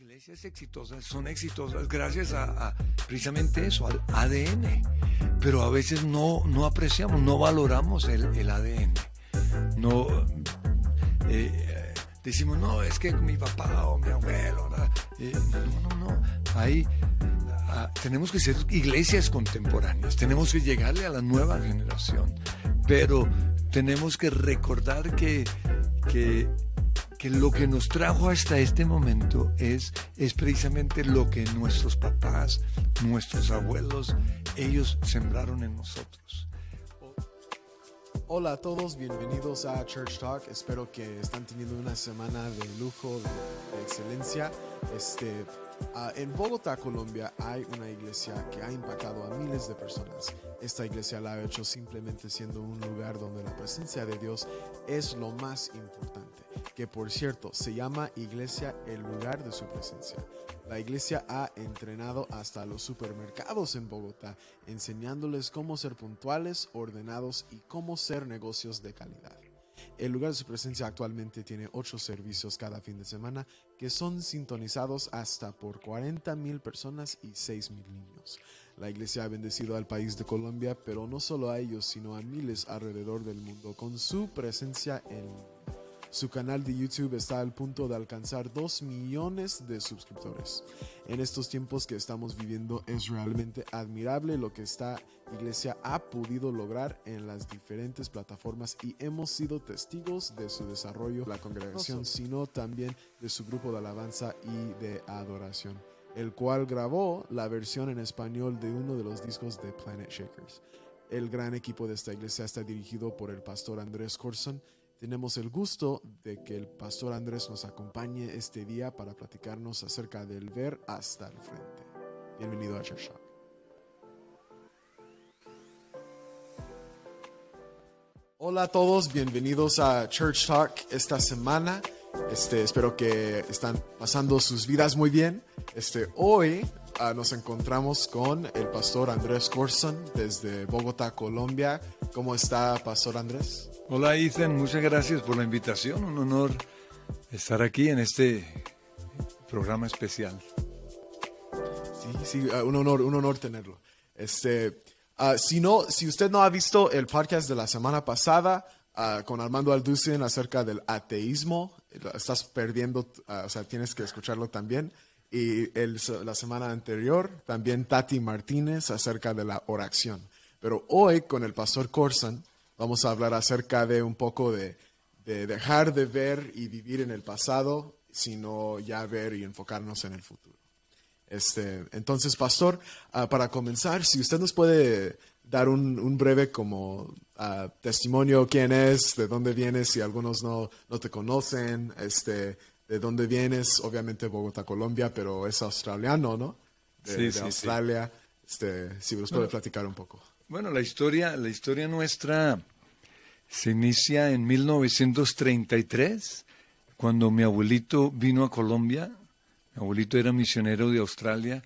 iglesias exitosas son exitosas gracias a, precisamente eso, al ADN. Pero a veces no, no apreciamos, no valoramos el, ADN. No eh, eh, decimos, no, es que mi papá o mi abuelo. Eh, no, no, no. tenemos que ser iglesias contemporáneas, tenemos que llegarle a la nueva generación. Pero tenemos que recordar que, que que lo que nos trajo hasta este momento es, es precisamente lo que nuestros papás, nuestros abuelos, ellos sembraron en nosotros. Hola a todos, bienvenidos a Church Talk. Espero que están teniendo una semana de lujo, de, excelencia. Este, en Bogotá, Colombia, hay una iglesia que ha impactado a miles de personas. Esta iglesia la ha hecho simplemente siendo un lugar donde la presencia de Dios es lo más importante que por cierto se llama Iglesia el lugar de su presencia. La iglesia ha entrenado hasta los supermercados en Bogotá, enseñándoles cómo ser puntuales, ordenados y cómo ser negocios de calidad. El lugar de su presencia actualmente tiene 8 servicios cada fin de semana que son sintonizados hasta por mil personas y 6.000 niños. La iglesia ha bendecido al país de Colombia, pero no solo a ellos, sino a miles alrededor del mundo con su presencia en su canal de YouTube está al punto de alcanzar 2 millones de suscriptores. En estos tiempos que estamos viviendo es realmente admirable lo que esta iglesia ha podido lograr en las diferentes plataformas y hemos sido testigos de su desarrollo, la congregación, sino también de su grupo de alabanza y de adoración el cual grabó la versión en español de uno de los discos de Planet Shakers. El gran equipo de esta iglesia está dirigido por el pastor Andrés Corson, tenemos el gusto de que el pastor Andrés nos acompañe este día para platicarnos acerca del ver hasta el frente. Bienvenido a Church Talk. Hola a todos, bienvenidos a Church Talk esta semana. Este, espero que están pasando sus vidas muy bien. Este, hoy Ah, nos encontramos con el pastor Andrés Corson desde Bogotá, Colombia. ¿Cómo está, pastor Andrés? Hola, Ethan. Muchas gracias por la invitación. Un honor estar aquí en este programa especial. Sí, sí, ah, un honor, un honor tenerlo. Este, ah, si no, si usted no ha visto el podcast de la semana pasada con Armando Alducin acerca del ateísmo, estás perdiendo, o sea, tienes que escucharlo también y el, la semana anterior también Tati Martínez acerca de la oración. Pero hoy con el pastor Corsan, vamos a hablar acerca de un poco de, dejar de ver y vivir en el pasado, sino ya ver y enfocarnos en el futuro. Este, entonces, pastor, ah, para comenzar, si usted nos puede dar un, breve como ah, testimonio quién es, de dónde vienes, si algunos no, no te conocen, este, de dónde vienes, obviamente Bogotá, Colombia, pero es australiano, ¿no? De, sí, de Australia. Este, si nos puede platicar un poco. Bueno, la historia, la historia nuestra se inicia en 1933, cuando mi abuelito vino a Colombia. Mi abuelito era misionero de Australia.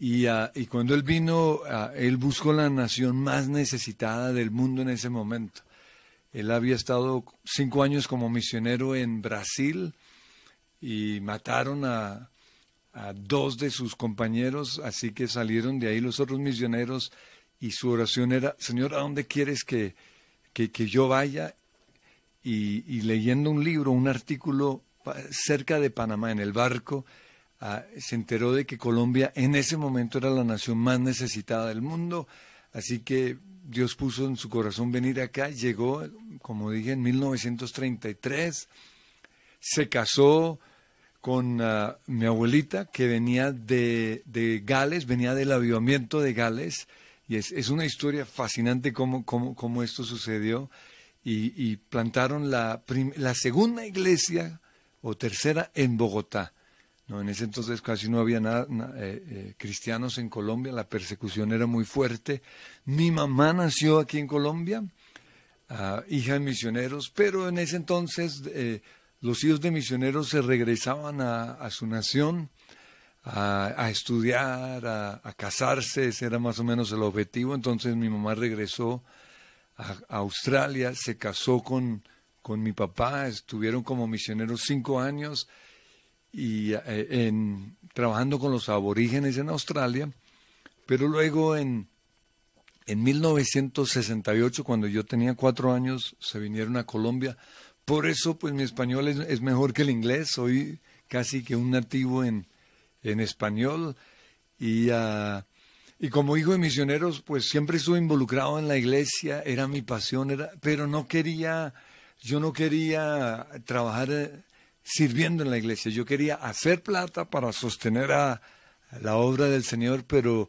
Y, ah, y cuando él vino, ah, él buscó la nación más necesitada del mundo en ese momento. Él había estado cinco años como misionero en Brasil, y mataron a, dos de sus compañeros, así que salieron de ahí los otros misioneros y su oración era, Señor, ¿a dónde quieres que, que, yo vaya? Y, leyendo un libro, un artículo cerca de Panamá, en el barco, ah, se enteró de que Colombia en ese momento era la nación más necesitada del mundo, así que Dios puso en su corazón venir acá, llegó, como dije, en 1933, se casó, con ah, mi abuelita que venía de, Gales, venía del avivamiento de Gales. Y es, una historia fascinante cómo, cómo, esto sucedió. Y, plantaron la, la segunda iglesia o tercera en Bogotá. No, en ese entonces casi no había nada, eh, eh, cristianos en Colombia, la persecución era muy fuerte. Mi mamá nació aquí en Colombia, ah, hija de misioneros, pero en ese entonces eh, los hijos de misioneros se regresaban a, su nación a, estudiar, a, casarse, ese era más o menos el objetivo. Entonces mi mamá regresó a, Australia, se casó con, con mi papá, estuvieron como misioneros cinco años y eh, en, trabajando con los aborígenes en Australia, pero luego en, en 1968, cuando yo tenía cuatro años, se vinieron a Colombia por eso, pues mi español es, mejor que el inglés. Soy casi que un nativo en, español. Y, ah, y como hijo de misioneros, pues siempre estuve involucrado en la iglesia. Era mi pasión, era, pero no quería, yo no quería trabajar eh, sirviendo en la iglesia. Yo quería hacer plata para sostener a la obra del Señor, pero,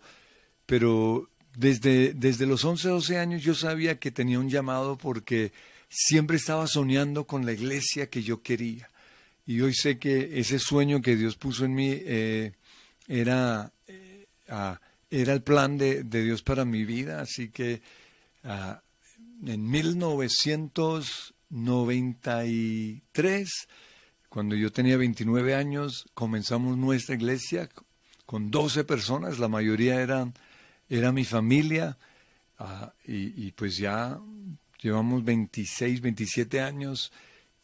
pero desde, desde los 11, 12 años yo sabía que tenía un llamado porque Siempre estaba soñando con la iglesia que yo quería. Y hoy sé que ese sueño que Dios puso en mí eh, era, eh, ah, era el plan de, Dios para mi vida. Así que ah, en 1993, cuando yo tenía 29 años, comenzamos nuestra iglesia con 12 personas. La mayoría eran, era mi familia. Ah, y pues ya Llevamos 26, 27 años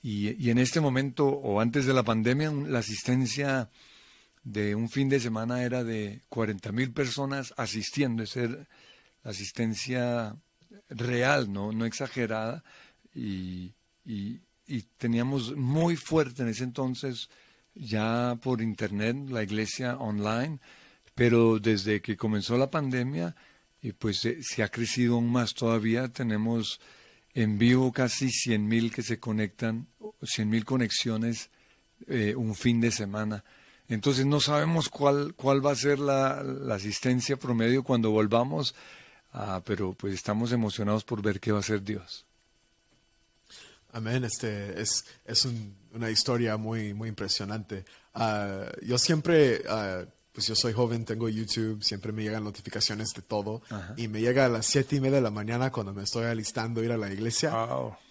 y, en este momento o antes de la pandemia la asistencia de un fin de semana era de 40 mil personas asistiendo, es decir, asistencia real, no, exagerada, y, teníamos muy fuerte en ese entonces ya por internet la iglesia online, pero desde que comenzó la pandemia, y eh, pues se, eh, se, ha crecido aún más todavía. Tenemos en vivo casi 100.000 que se conectan, 100.000 conexiones eh, un fin de semana. Entonces no sabemos cuál, cuál va a ser la, asistencia promedio cuando volvamos, ah, pero pues estamos emocionados por ver qué va a hacer Dios. Amén, este es, una historia muy, muy impresionante. Ah, yo siempre ah, pues yo soy joven, tengo YouTube, siempre me llegan notificaciones de todo. Y me llega a las siete y media de la mañana cuando me estoy alistando a ir a la iglesia.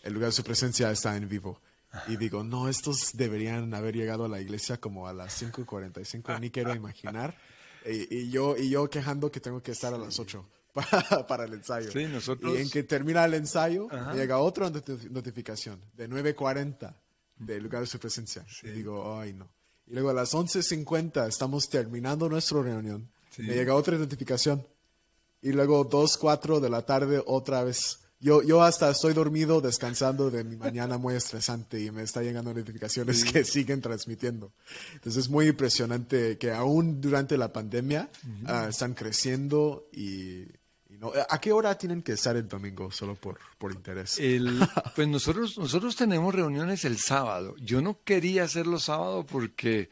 El lugar de su presencia está en vivo. Y digo, no, estos deberían haber llegado a la iglesia como a las 5.45, ni quiero imaginar. Y, yo, y yo quejando que tengo que estar a las 8 para, el ensayo. Sí, nosotros... Y en que termina el ensayo, llega otra notificación de 9.40 del lugar de su presencia. Y digo, ay no. Y luego a las 11.50 estamos terminando nuestra reunión. Me llega otra notificación. Y luego 2.4 de la tarde otra vez. Yo, yo hasta estoy dormido descansando de mi mañana muy estresante y me está llegando notificaciones que siguen transmitiendo. Entonces es muy impresionante que aún durante la pandemia ah, están creciendo y ¿A qué hora tienen que estar el domingo, solo por, por interés? pues nosotros, nosotros tenemos reuniones el sábado. Yo no quería hacerlo sábado porque,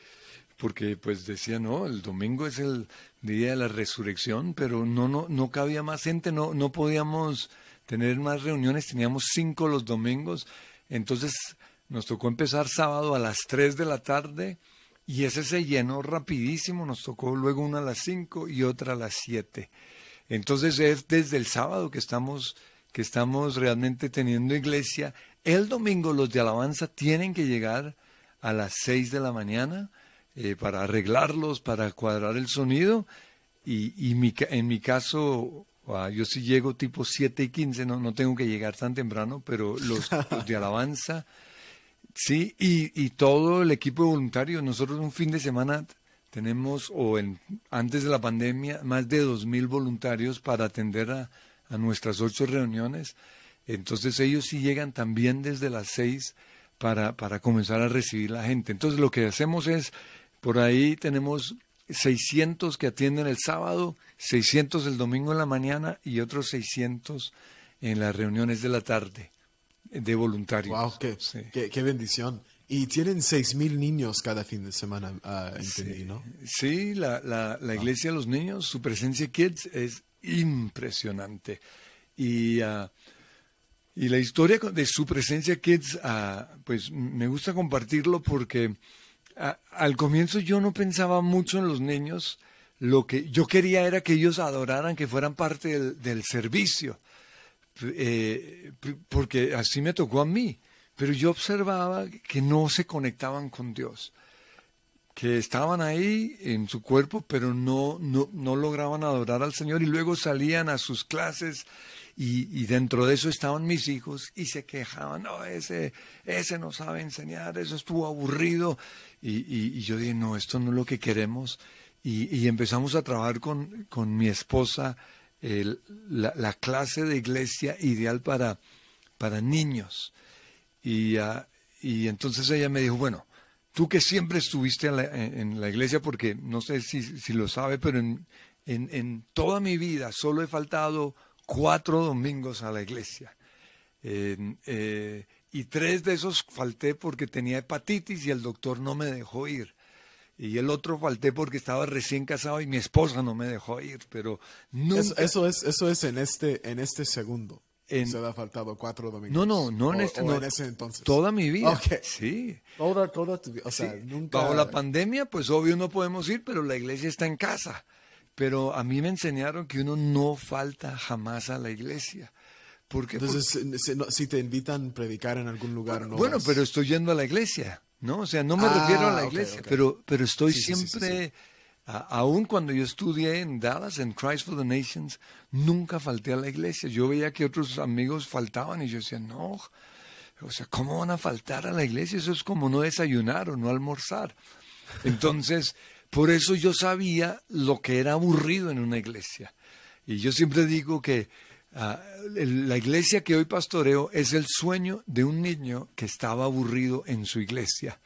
porque pues decía, no, el domingo es el día de la resurrección, pero no, no, no cabía más gente, no, no podíamos tener más reuniones, teníamos cinco los domingos. Entonces nos tocó empezar sábado a las tres de la tarde. Y ese se llenó rapidísimo, nos tocó luego una a las cinco y otra a las siete. Entonces es desde el sábado que estamos, que estamos realmente teniendo iglesia. El domingo los de alabanza tienen que llegar a las 6 de la mañana eh, para arreglarlos, para cuadrar el sonido. Y, en mi caso, ah, yo sí llego tipo 7 y 15, no, no tengo que llegar tan temprano, pero los, de alabanza, sí, y, y todo el equipo voluntario, nosotros un fin de semana tenemos, o en, antes de la pandemia, más de 2.000 voluntarios para atender a, nuestras ocho reuniones. Entonces ellos sí llegan también desde las seis para, para, comenzar a recibir la gente. Entonces lo que hacemos es, por ahí tenemos 600 que atienden el sábado, 600 el domingo en la mañana y otros 600 en las reuniones de la tarde de voluntarios. ¡Wow! qué bendición! Y tienen 6.000 niños cada fin de semana, ah, entendí, ¿no? Sí, la, la, ah. iglesia de los niños, su presencia kids es impresionante. Y, ah, y la historia de su presencia kids, pues me gusta compartirlo porque al comienzo yo no pensaba mucho en los niños. Lo que yo quería era que ellos adoraran, que fueran parte del, servicio. Eh, porque así me tocó a mí pero yo observaba que no se conectaban con Dios, que estaban ahí en su cuerpo, pero no, no, lograban adorar al Señor y luego salían a sus clases y, dentro de eso estaban mis hijos y se quejaban, no, ese, ese no sabe enseñar, eso estuvo aburrido. Y, yo dije, no, esto no es lo que queremos. Y, empezamos a trabajar con, mi esposa la, clase de iglesia ideal para, para niños. Y, ah, y entonces ella me dijo, bueno, tú que siempre estuviste en la, iglesia, porque no sé si, lo sabe, pero en, toda mi vida solo he faltado cuatro domingos a la iglesia. Eh, y tres de esos falté porque tenía hepatitis y el doctor no me dejó ir. Y el otro falté porque estaba recién casado y mi esposa no me dejó ir, pero eso, eso, es eso es en este en este segundo. Se le ha faltado cuatro domingos. No, no, no, en, este, ese entonces. Toda mi vida. Sí. Toda, toda tu vida. O sea, nunca. Bajo la pandemia, pues obvio no podemos ir, pero la iglesia está en casa. Pero a mí me enseñaron que uno no falta jamás a la iglesia. Porque, Entonces, si te invitan a predicar en algún lugar, bueno, no. Bueno, pero estoy yendo a la iglesia, ¿no? O sea, no me ah, refiero a la iglesia, Pero, pero estoy siempre. Aun cuando yo estudié en Dallas, en Christ for the Nations, nunca falté a la iglesia. Yo veía que otros amigos faltaban y yo decía, no, o sea, ¿cómo van a faltar a la iglesia? Eso es como no desayunar o no almorzar. Entonces, por eso yo sabía lo que era aburrido en una iglesia. Y yo siempre digo que ah, la iglesia que hoy pastoreo es el sueño de un niño que estaba aburrido en su iglesia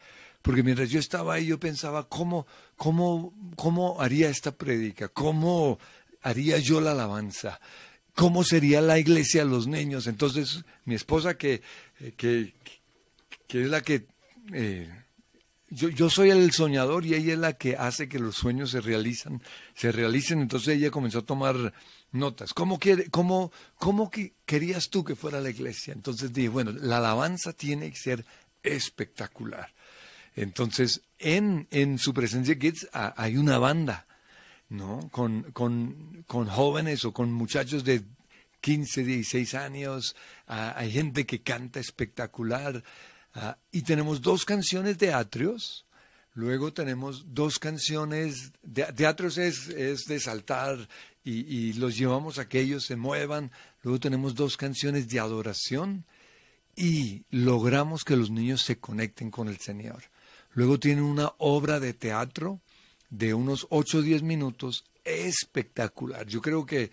porque mientras yo estaba ahí yo pensaba, ¿cómo, cómo haría esta prédica? ¿Cómo haría yo la alabanza? ¿Cómo sería la iglesia a los niños? Entonces mi esposa que, eh, que, es la que... Eh, yo, soy el soñador y ella es la que hace que los sueños se realizan, se realicen. Entonces ella comenzó a tomar notas. ¿Cómo, quiere, cómo, cómo que querías tú que fuera la iglesia? Entonces dije, bueno, la alabanza tiene que ser espectacular. Entonces, en, su presencia Kids hay una banda, ¿no? Con, jóvenes o con muchachos de 15, 16 años, ah, hay gente que canta espectacular. Ah, y tenemos dos canciones de Atrios, Luego tenemos dos canciones, de, atrios es, de saltar y, los llevamos a que ellos se muevan. Luego tenemos dos canciones de adoración y logramos que los niños se conecten con el Señor. Luego tiene una obra de teatro de unos 8 o 10 minutos espectacular. Yo creo que,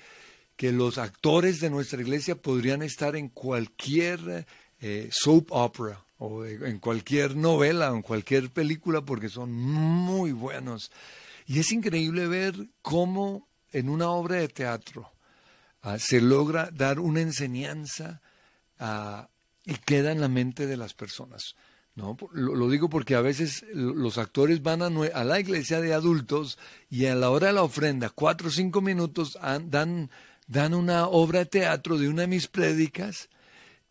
los actores de nuestra iglesia podrían estar en cualquier eh, soap opera o en cualquier novela o en cualquier película porque son muy buenos. Y es increíble ver cómo en una obra de teatro ah, se logra dar una enseñanza ah, y queda en la mente de las personas. No, lo, digo porque a veces los actores van a, la iglesia de adultos y a la hora de la ofrenda, cuatro o cinco minutos, dan, dan una obra de teatro de una de mis prédicas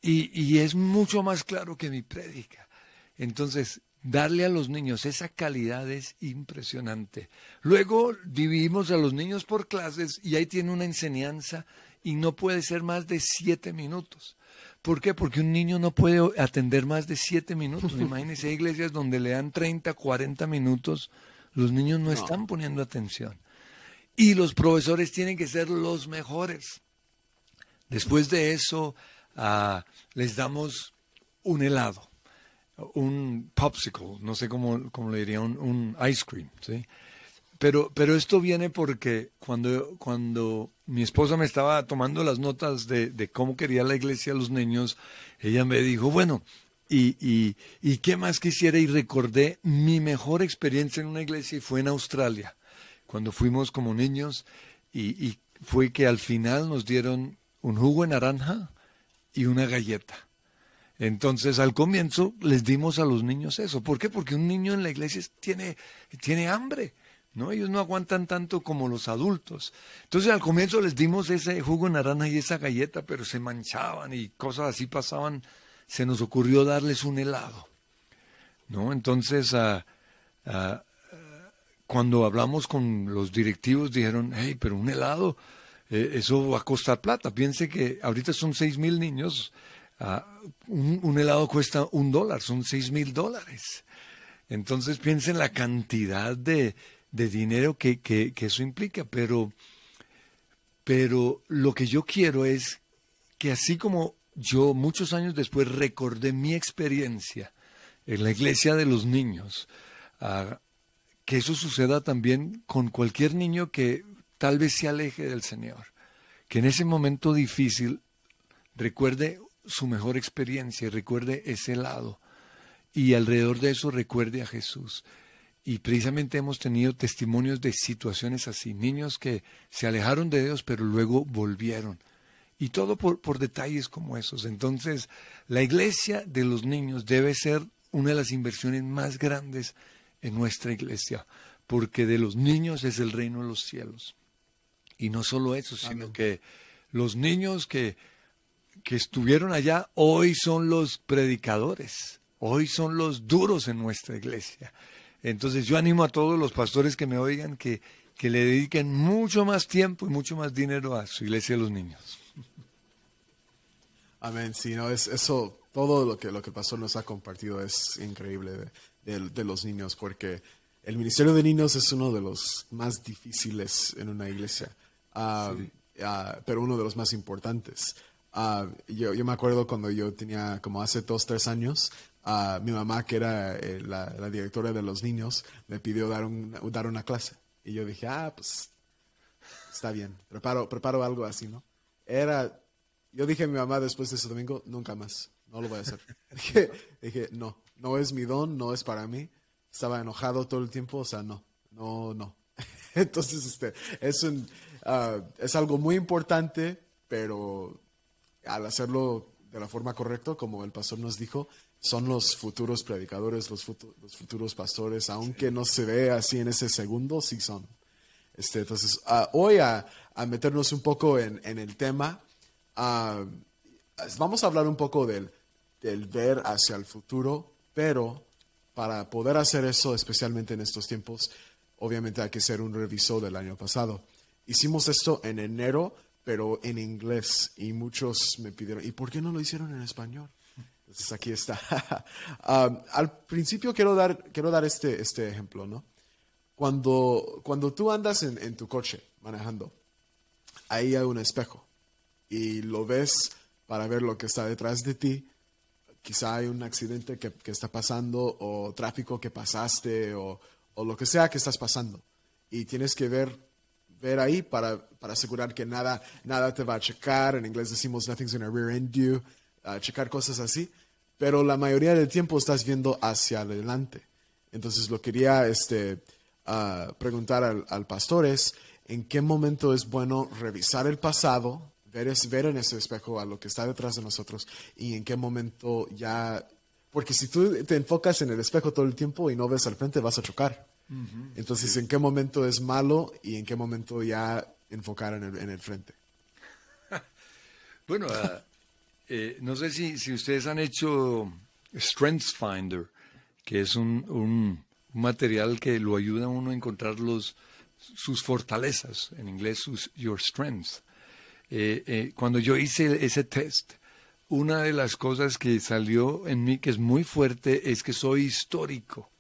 y, es mucho más claro que mi prédica. Entonces, darle a los niños esa calidad es impresionante. Luego dividimos a los niños por clases y ahí tiene una enseñanza y no puede ser más de siete minutos. ¿Por qué? Porque un niño no puede atender más de siete minutos. Imagínense iglesias donde le dan 30, 40 minutos. Los niños no, están poniendo atención. Y los profesores tienen que ser los mejores. Después de eso, ah, les damos un helado, un popsicle, no sé cómo, cómo le diría, un, un ice cream, ¿sí? Pero, pero esto viene porque cuando, cuando mi esposa me estaba tomando las notas de, cómo quería la iglesia a los niños, ella me dijo, bueno, y, y, qué más quisiera y recordé mi mejor experiencia en una iglesia y fue en Australia, cuando fuimos como niños y, fue que al final nos dieron un jugo de naranja y una galleta. Entonces, al comienzo les dimos a los niños eso. ¿Por qué? Porque un niño en la iglesia tiene, tiene hambre. ¿no? Ellos no aguantan tanto como los adultos. Entonces al comienzo les dimos ese jugo de naranja y esa galleta, pero se manchaban y cosas así pasaban. Se nos ocurrió darles un helado, ¿no? Entonces, ah, ah, cuando hablamos con los directivos, dijeron, hey, pero un helado, eh, eso va a costar plata. Piense que ahorita son seis mil niños, ah, un, un, helado cuesta un dólar, son seis mil dólares. Entonces piensen la cantidad de, de dinero que, eso implica, pero, pero lo que yo quiero es que así como yo muchos años después recordé mi experiencia en la iglesia de los niños, ah, que eso suceda también con cualquier niño que tal vez se aleje del Señor, que en ese momento difícil recuerde su mejor experiencia, y recuerde ese lado y alrededor de eso recuerde a Jesús. Y precisamente hemos tenido testimonios de situaciones así, niños que se alejaron de Dios pero luego volvieron. Y todo por, por detalles como esos. Entonces, la iglesia de los niños debe ser una de las inversiones más grandes en nuestra iglesia, porque de los niños es el reino de los cielos. Y no solo eso, sino que los niños que, que estuvieron allá hoy son los predicadores, hoy son los duros en nuestra iglesia. Entonces yo animo a todos los pastores que me oigan que, que le dediquen mucho más tiempo y mucho más dinero a su iglesia de los niños. Amén, sí, no, es, eso, todo lo que, lo que pasó nos ha compartido es increíble de, los niños, porque el ministerio de niños es uno de los más difíciles en una iglesia, ah, ah, pero uno de los más importantes. Ah, yo, yo, me acuerdo cuando yo tenía como hace dos, tres años, mi mamá, que era eh, la, directora de los niños, me pidió dar, un, dar una clase. Y yo dije, ah, pues está bien, preparo, preparo algo así, ¿no? Era, yo dije a mi mamá después de ese domingo, nunca más, no lo voy a hacer. dije, dije, no, no es mi don, no es para mí. Estaba enojado todo el tiempo, o sea, no, no, no. Entonces, este, es, un, ah, es algo muy importante, pero al hacerlo de la forma correcta, como el pastor nos dijo, son los futuros predicadores, los, futuros pastores, aunque no se ve así en ese segundo, sí son. Este, entonces, ah, hoy a, meternos un poco en, el tema, ah, vamos a hablar un poco del, del, ver hacia el futuro, pero para poder hacer eso, especialmente en estos tiempos, obviamente hay que hacer un reviso del año pasado. Hicimos esto en enero, pero en inglés, y muchos me pidieron, ¿y por qué no lo hicieron en español? aquí está. Ah, al principio quiero dar, quiero dar este, este ejemplo, ¿no? Cuando, cuando tú andas en, tu coche manejando, ahí hay un espejo y lo ves para ver lo que está detrás de ti. Quizá hay un accidente que, que está pasando o tráfico que pasaste o, o, lo que sea que estás pasando. Y tienes que ver, ver ahí para, para, asegurar que nada, nada te va a checar. En inglés decimos nothing's to rear end you. Ah, checar cosas así pero la mayoría del tiempo estás viendo hacia adelante. Entonces lo quería este, ah, preguntar al, pastor es, ¿en qué momento es bueno revisar el pasado, ver, es, ver en ese espejo a lo que está detrás de nosotros y en qué momento ya... Porque si tú te enfocas en el espejo todo el tiempo y no ves al frente, vas a chocar. Entonces, ¿en qué momento es malo y en qué momento ya enfocar en el, en el frente? bueno, ah, eh, no sé si, ustedes han hecho Strengths Finder, que es un, material que lo ayuda a uno a encontrar sus fortalezas, en inglés sus your strengths. Eh, eh, cuando yo hice ese test, una de las cosas que salió en mí que es muy fuerte es que soy histórico.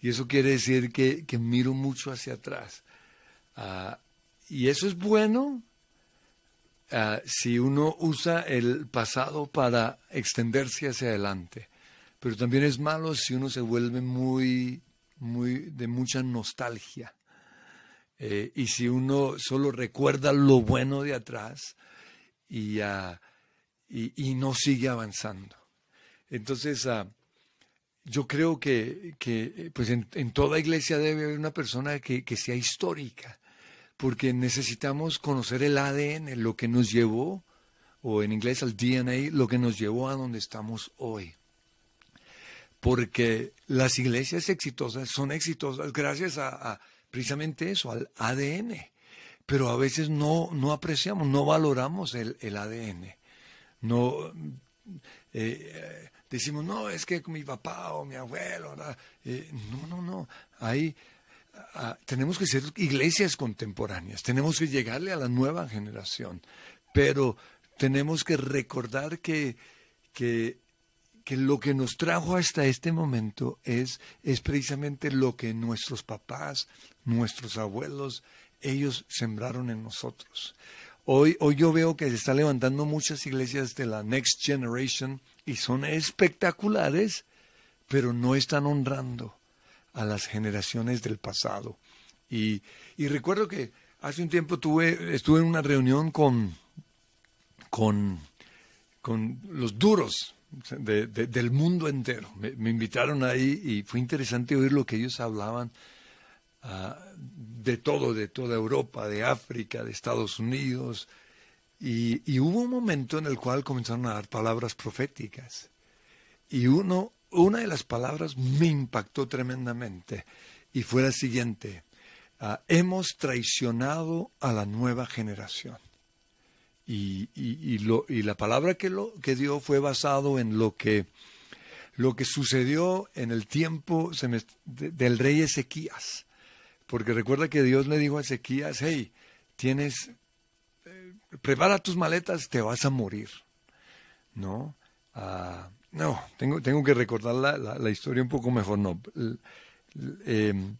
Y eso quiere decir que, miro mucho hacia atrás. Ah, y eso es bueno eh, si uno usa el pasado para extenderse hacia adelante. Pero también es malo si uno se vuelve muy, muy de mucha nostalgia. Eh, y si uno solo recuerda lo bueno de atrás y, ah, no sigue avanzando. Entonces, ah, yo creo que, pues en, en, toda iglesia debe haber una persona que sea histórica, porque necesitamos conocer el ADN, lo que nos llevó, o en inglés el DNA, lo que nos llevó a donde estamos hoy. Porque las iglesias exitosas son exitosas gracias a, precisamente eso, al ADN. Pero a veces no, no apreciamos, no valoramos el, ADN. No eh, eh, decimos, no, es que mi papá o mi abuelo. Eh, no, no, no. Hay tenemos que ser iglesias contemporáneas, tenemos que llegarle a la nueva generación, pero tenemos que recordar que, lo que nos trajo hasta este momento es, es precisamente lo que nuestros papás, nuestros abuelos, ellos sembraron en nosotros. Hoy, yo veo que se están levantando muchas iglesias de la Next Generation y son espectaculares, pero no están honrando a las generaciones del pasado. Y, recuerdo que hace un tiempo tuve, estuve en una reunión con, con, los duros del mundo entero. Me, invitaron ahí y fue interesante oír lo que ellos hablaban ah, de todo, de toda Europa, de África, de Estados Unidos. Y, y, hubo un momento en el cual comenzaron a dar palabras proféticas. Y uno una de las palabras me impactó tremendamente y fue la siguiente. Ah, hemos traicionado a la nueva generación. Y, la palabra que, dio fue basado en lo que, sucedió en el tiempo del rey Ezequías. Porque recuerda que Dios le dijo a Ezequías, hey, tienes, eh, prepara tus maletas, te vas a morir. ¿No? Ah, no, tengo, tengo que recordar la, la, historia un poco mejor, no. Em,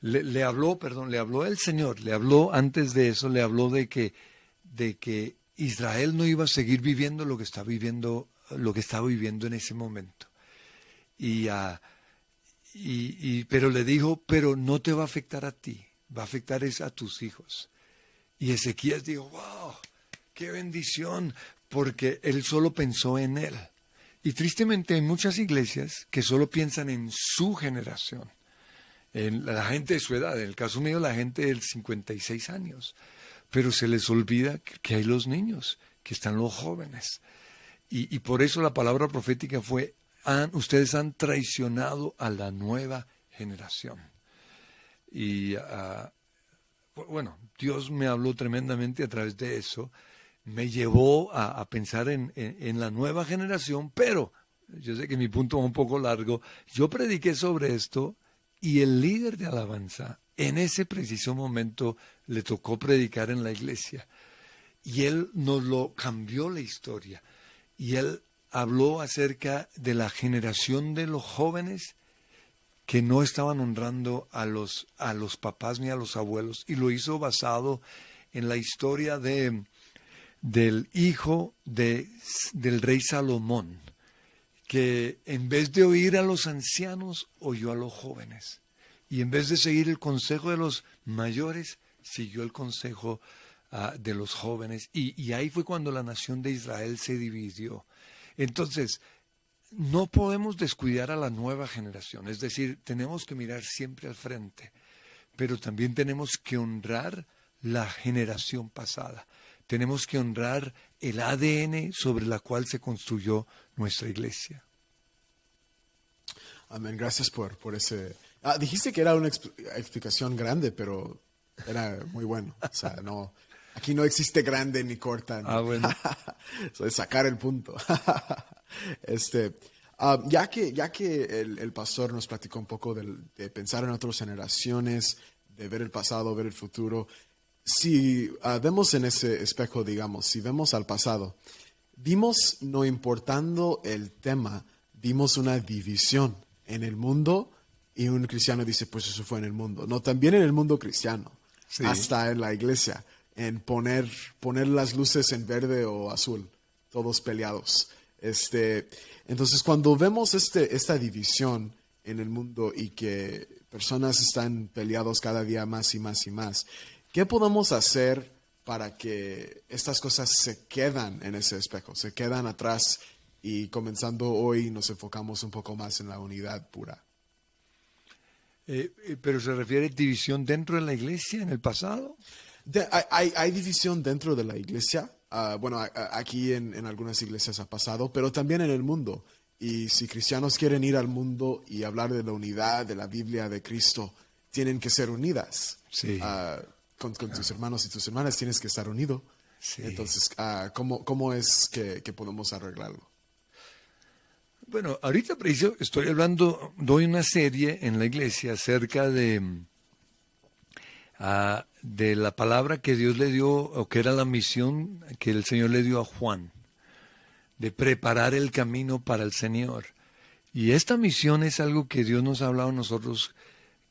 le, habló, perdón, le habló el Señor, le habló antes de eso, le habló de que, de que Israel no iba a seguir viviendo lo que está viviendo, lo que estaba viviendo en ese momento. Ah, y, y, pero le dijo, pero no te va a afectar a ti, va a afectar es a tus hijos. Y Ezequías dijo, wow, qué bendición, porque él solo pensó en él. Y tristemente hay muchas iglesias que solo piensan en su generación, en la gente de su edad, en el caso mío la gente de 56 años, pero se les olvida que hay los niños, que están los jóvenes. Y, por eso la palabra profética fue, ustedes han traicionado a la nueva generación. Y ah, bueno, Dios me habló tremendamente a través de eso me llevó a, pensar en, la nueva generación, pero yo sé que mi punto va un poco largo, yo prediqué sobre esto y el líder de alabanza en ese preciso momento le tocó predicar en la iglesia y él nos lo cambió la historia y él habló acerca de la generación de los jóvenes que no estaban honrando a los, a los papás ni a los abuelos y lo hizo basado en la historia de del hijo del rey Salomón, que en vez de oír a los ancianos, oyó a los jóvenes. Y en vez de seguir el consejo de los mayores, siguió el consejo ah, de los jóvenes. y ahí fue cuando la nación de Israel se dividió. Entonces, no podemos descuidar a la nueva generación, es decir, tenemos que mirar siempre al frente, pero también tenemos que honrar la generación pasada tenemos que honrar el ADN sobre la cual se construyó nuestra iglesia. Amén, gracias por, por ese... Ah, dijiste que era una explicación grande, pero era muy bueno. O sea, no, aquí no existe grande ni corta. Ah, bueno. sacar el punto. este, ah, ya que, ya que el, el, pastor nos platicó un poco de, de pensar en otras generaciones, de ver el pasado, ver el futuro, si ah, vemos en ese espejo, digamos, si vemos al pasado, vimos, no importando el tema, vimos una división en el mundo y un cristiano dice, pues eso fue en el mundo. No, también en el mundo cristiano, hasta en la iglesia, en poner, poner las luces en verde o azul, todos peleados. Este, entonces, cuando vemos este, esta división en el mundo y que personas están peleados cada día más y más y más, ¿Qué podemos hacer para que estas cosas se quedan en ese espejo, se quedan atrás y comenzando hoy nos enfocamos un poco más en la unidad pura? Eh, eh, ¿Pero se refiere a división dentro de la iglesia en el pasado? hay, división dentro de la iglesia. Ah, bueno, aquí en, algunas iglesias ha pasado, pero también en el mundo. Y si cristianos quieren ir al mundo y hablar de la unidad, de la Biblia, de Cristo, tienen que ser unidas. Sí. Ah, con, tus hermanos y tus hermanas tienes que estar unido. Entonces, ah, ¿cómo, es que, podemos arreglarlo? Bueno, ahorita estoy hablando, doy una serie en la iglesia acerca de, ah, de la palabra que Dios le dio, o que era la misión que el Señor le dio a Juan, de preparar el camino para el Señor. Y esta misión es algo que Dios nos ha hablado a nosotros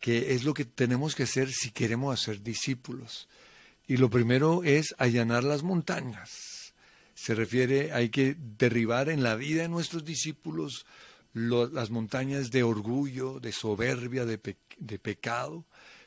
que es lo que tenemos que hacer si queremos hacer discípulos. Y lo primero es allanar las montañas. Se refiere, hay que derribar en la vida de nuestros discípulos las montañas de orgullo, de soberbia, de, pecado.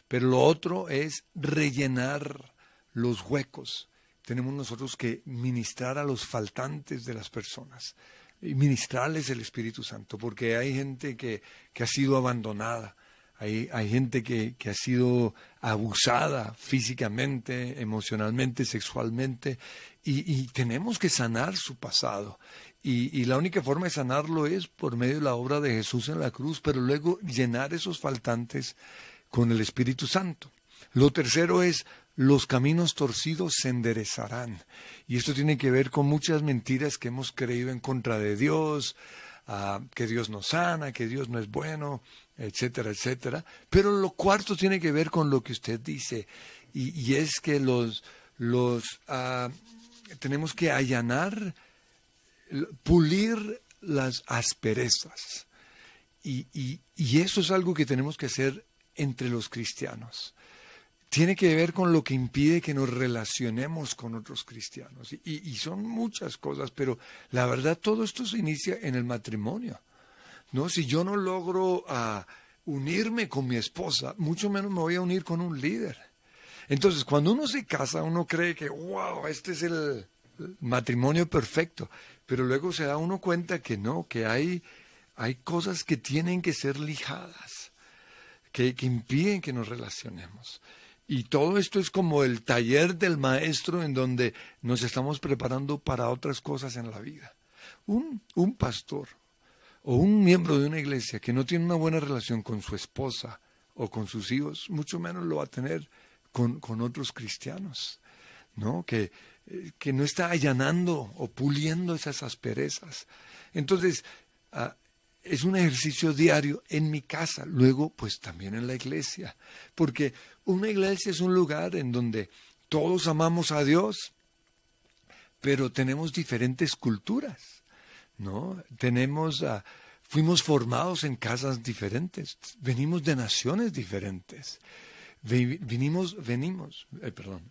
Pero lo otro es rellenar los huecos. Tenemos nosotros que ministrar a los faltantes de las personas y ministrarles el Espíritu Santo, porque hay gente que, que ha sido abandonada, hay, gente que, ha sido abusada físicamente, emocionalmente, sexualmente, y, tenemos que sanar su pasado. Y, la única forma de sanarlo es por medio de la obra de Jesús en la cruz, pero luego llenar esos faltantes con el Espíritu Santo. Lo tercero es, los caminos torcidos se enderezarán. Y esto tiene que ver con muchas mentiras que hemos creído en contra de Dios, ah, que Dios no sana, que Dios no es bueno, etcétera, etcétera. Pero lo cuarto tiene que ver con lo que usted dice, y, es que los, los ah, tenemos que allanar, pulir las asperezas. Y, y, eso es algo que tenemos que hacer entre los cristianos. Tiene que ver con lo que impide que nos relacionemos con otros cristianos. Y, y son muchas cosas, pero la verdad todo esto se inicia en el matrimonio. Si yo no logro ah, unirme con mi esposa, mucho menos me voy a unir con un líder. Entonces, cuando uno se casa, uno cree que, wow, este es el matrimonio perfecto, pero luego se da uno cuenta que no, que hay, hay cosas que tienen que ser lijadas, que, impiden que nos relacionemos. Y todo esto es como el taller del maestro en donde nos estamos preparando para otras cosas en la vida. un pastor, o un miembro de una iglesia que no tiene una buena relación con su esposa o con sus hijos, mucho menos lo va a tener con, otros cristianos, ¿no? Que, eh, que, no está allanando o puliendo esas asperezas. Entonces, ah, es un ejercicio diario en mi casa, luego pues también en la iglesia, porque una iglesia es un lugar en donde todos amamos a Dios, pero tenemos diferentes culturas. ¿no? Tenemos, fuimos formados en casas diferentes, venimos de naciones diferentes, venimos, venimos, eh, perdón,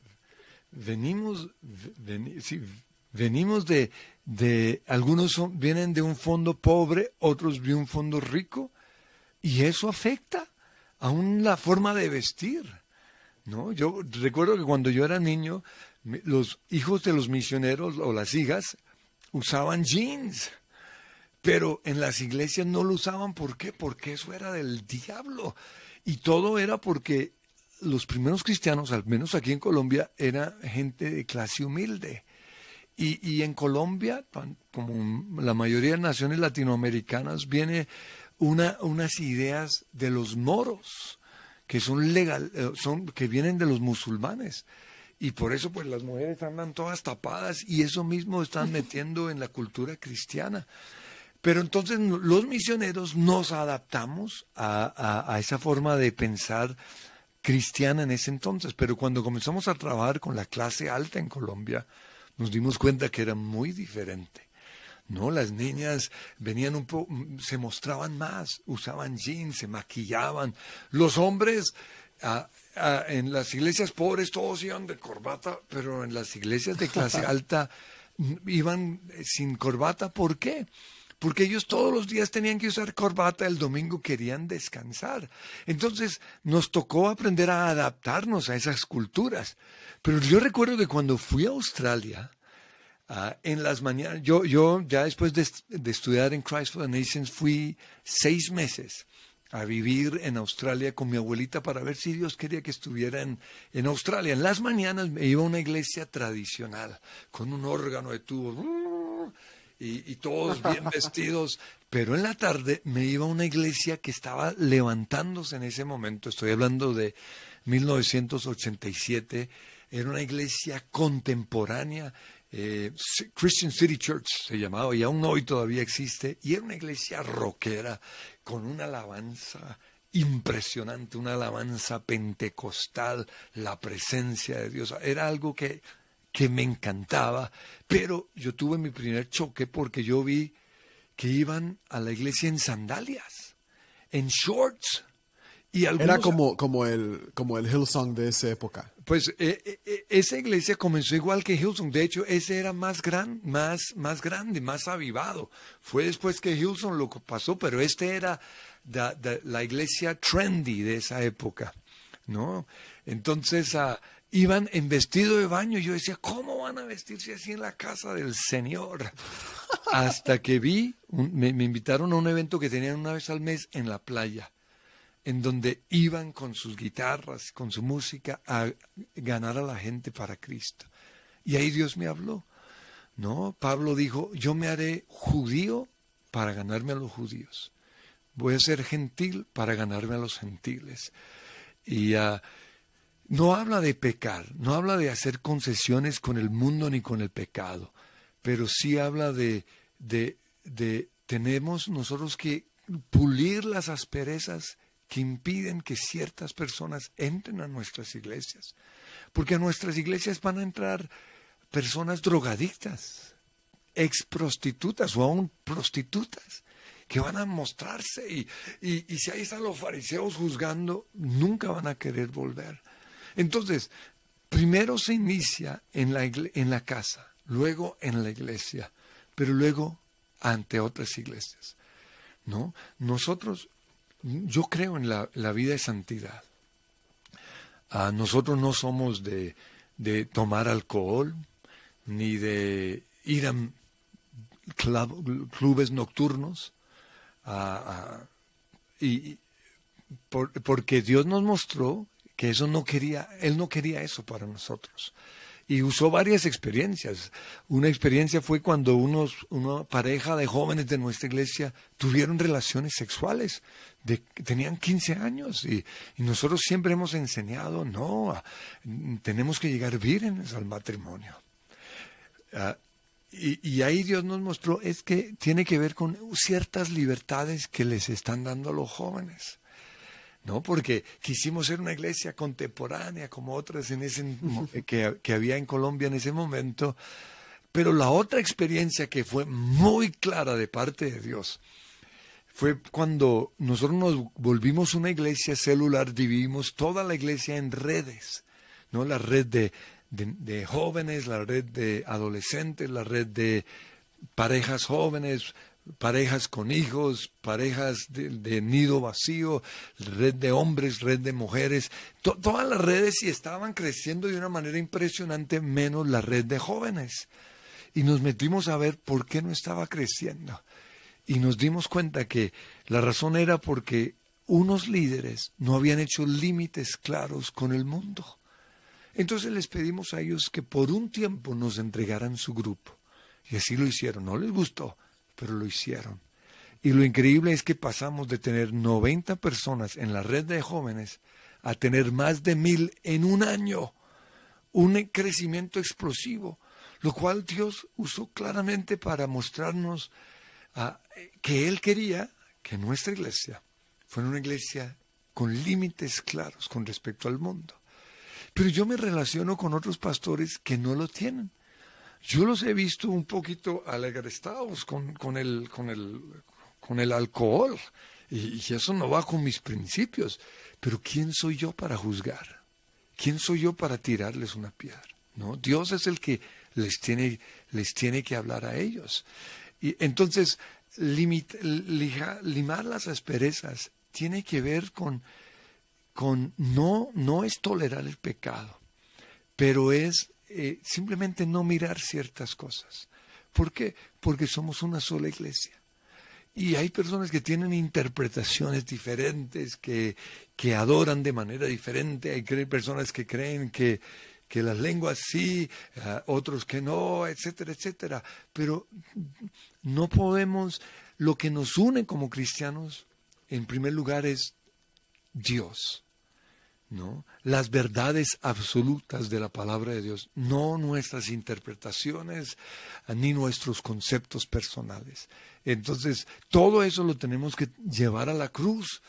venimos, venimos de, algunos vienen de un fondo pobre, otros de un fondo rico, y eso afecta aún la forma de vestir. ¿No? Yo recuerdo que cuando yo era niño, los hijos de los misioneros o las hijas usaban jeans. Pero en las iglesias no lo usaban. ¿Por qué? Porque eso era del diablo. Y todo era porque los primeros cristianos, al menos aquí en Colombia, era gente de clase humilde. Y, y en Colombia, como la mayoría de naciones latinoamericanas, viene una, unas ideas de los moros, que son legal, eh, son, que vienen de los musulmanes. Y por eso pues las mujeres andan todas tapadas y eso mismo están metiendo en la cultura cristiana. Pero entonces los misioneros nos adaptamos a, esa forma de pensar cristiana en ese entonces, pero cuando comenzamos a trabajar con la clase alta en Colombia, nos dimos cuenta que era muy diferente. No, las niñas venían un poco, se mostraban más, usaban jeans, se maquillaban. Los hombres, ah, en las iglesias pobres todos iban de corbata, pero en las iglesias de clase alta iban eh, sin corbata. ¿Por qué? porque ellos todos los días tenían que usar corbata, el domingo querían descansar. Entonces nos tocó aprender a adaptarnos a esas culturas. Pero yo recuerdo que cuando fui a Australia, ah, en las mañanas, yo, yo ya después de, de estudiar en Christ for the Nations fui seis meses a vivir en Australia con mi abuelita para ver si Dios quería que estuviera en, Australia. En las mañanas me iba a una iglesia tradicional con un órgano de tubo y, todos bien vestidos. Pero en la tarde me iba a una iglesia que estaba levantándose en ese momento. Estoy hablando de 1987. Era una iglesia contemporánea eh, Christian City Church se llamaba y aún hoy todavía existe, y era una iglesia rockera con una alabanza impresionante, una alabanza pentecostal, la presencia de Dios. Era algo que, me encantaba, pero yo tuve mi primer choque porque yo vi que iban a la iglesia en sandalias, en shorts. Y algo Era como, como, el, como el Hillsong de esa época. Pues eh, eh, eh, esa iglesia comenzó igual que Hilson. De hecho, ese era más, gran, más, más grande, más avivado. Fue después que Hilson lo pasó, pero este era la iglesia trendy de esa época. ¿no? Entonces ah, iban en vestido de baño. yo decía, ¿cómo van a vestirse así en la casa del Señor? Hasta que vi, me, me invitaron a un evento que tenían una vez al mes en la playa en donde iban con sus guitarras, con su música, a ganar a la gente para Cristo. Y ahí Dios me habló. No, Pablo dijo, yo me haré judío para ganarme a los judíos. Voy a ser gentil para ganarme a los gentiles. Y ah, no habla de pecar, no habla de hacer concesiones con el mundo ni con el pecado, pero sí habla de, de, de tenemos nosotros que pulir las asperezas que impiden que ciertas personas entren a nuestras iglesias. Porque a nuestras iglesias van a entrar personas drogadictas, ex prostitutas o aún prostitutas, que van a mostrarse y, si ahí están los fariseos juzgando, nunca van a querer volver. Entonces, primero se inicia en la, en la casa, luego en la iglesia, pero luego ante otras iglesias. ¿no? Nosotros yo creo en la, vida de santidad. Ah, nosotros no somos de, de, tomar alcohol, ni de ir a clubes nocturnos, y, porque Dios nos mostró que eso no quería, Él no quería eso para nosotros y usó varias experiencias. Una experiencia fue cuando unos, una pareja de jóvenes de nuestra iglesia tuvieron relaciones sexuales. tenían 15 años y, nosotros siempre hemos enseñado, no, tenemos que llegar vírgenes al matrimonio. Ah, y, y, ahí Dios nos mostró es que tiene que ver con ciertas libertades que les están dando a los jóvenes. ¿no? Porque quisimos ser una iglesia contemporánea como otras en ese, que, había en Colombia en ese momento. Pero la otra experiencia que fue muy clara de parte de Dios fue cuando nosotros nos volvimos una iglesia celular, dividimos toda la iglesia en redes, ¿no? La red de, de jóvenes, la red de adolescentes, la red de parejas jóvenes, parejas con hijos, parejas de, nido vacío, red de hombres, red de mujeres, todas las redes y estaban creciendo de una manera impresionante, menos la red de jóvenes. Y nos metimos a ver por qué no estaba creciendo. Y nos dimos cuenta que la razón era porque unos líderes no habían hecho límites claros con el mundo. Entonces les pedimos a ellos que por un tiempo nos entregaran su grupo. Y así lo hicieron, no les gustó, pero lo hicieron. Y lo increíble es que pasamos de tener 90 personas en la red de jóvenes a tener más de mil en un año. Un crecimiento explosivo, lo cual Dios usó claramente para mostrarnos ah, que Él quería que nuestra iglesia fuera una iglesia con límites claros con respecto al mundo. Pero yo me relaciono con otros pastores que no lo tienen yo los he visto un poquito alegrestados con, con, el, con, el, con el alcohol y, eso no va con mis principios. Pero ¿quién soy yo para juzgar? ¿Quién soy yo para tirarles una piedra? ¿No? Dios es el que les tiene, les tiene que hablar a ellos. Y entonces, limar las asperezas tiene que ver con, con no, no es tolerar el pecado, pero es eh, simplemente no mirar ciertas cosas. ¿Por qué? Porque somos una sola iglesia. Y hay personas que tienen interpretaciones diferentes, que, que adoran de manera diferente. Hay personas que creen que, que las lenguas sí, eh, otros que no, etcétera, etcétera. Pero no podemos, lo que nos une como cristianos, en primer lugar, es Dios. ¿no? las verdades absolutas de la palabra de Dios, no nuestras interpretaciones ni nuestros conceptos personales. Entonces, todo eso lo tenemos que llevar a la cruz.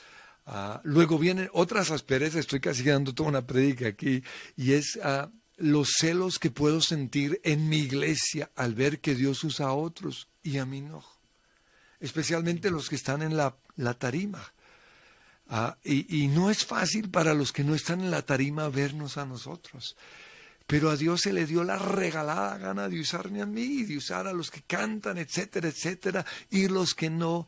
Ah, luego vienen otras asperezas, estoy casi dando toda una predica aquí, y es a ah, los celos que puedo sentir en mi iglesia al ver que Dios usa a otros y a mí no, especialmente los que están en la tarima Ah, y, no es fácil para los que no están en la tarima vernos a nosotros. Pero a Dios se le dio la regalada gana de usarme a mí, de usar a los que cantan, etcétera, etcétera. Y los que no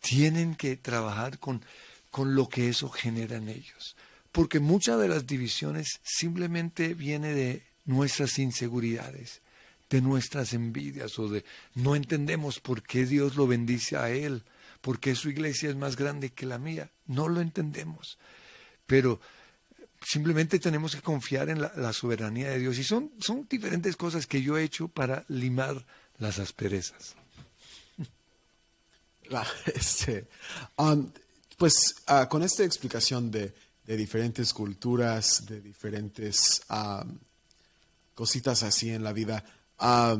tienen que trabajar con, con lo que eso genera en ellos. Porque muchas de las divisiones simplemente viene de nuestras inseguridades, de nuestras envidias o de no entendemos por qué Dios lo bendice a él porque su iglesia es más grande que la mía. No lo entendemos. Pero simplemente tenemos que confiar en la, soberanía de Dios. Y son, son diferentes cosas que yo he hecho para limar las asperezas. Este, um, pues ah, con esta explicación de, diferentes culturas, de diferentes ah, cositas así en la vida, ah,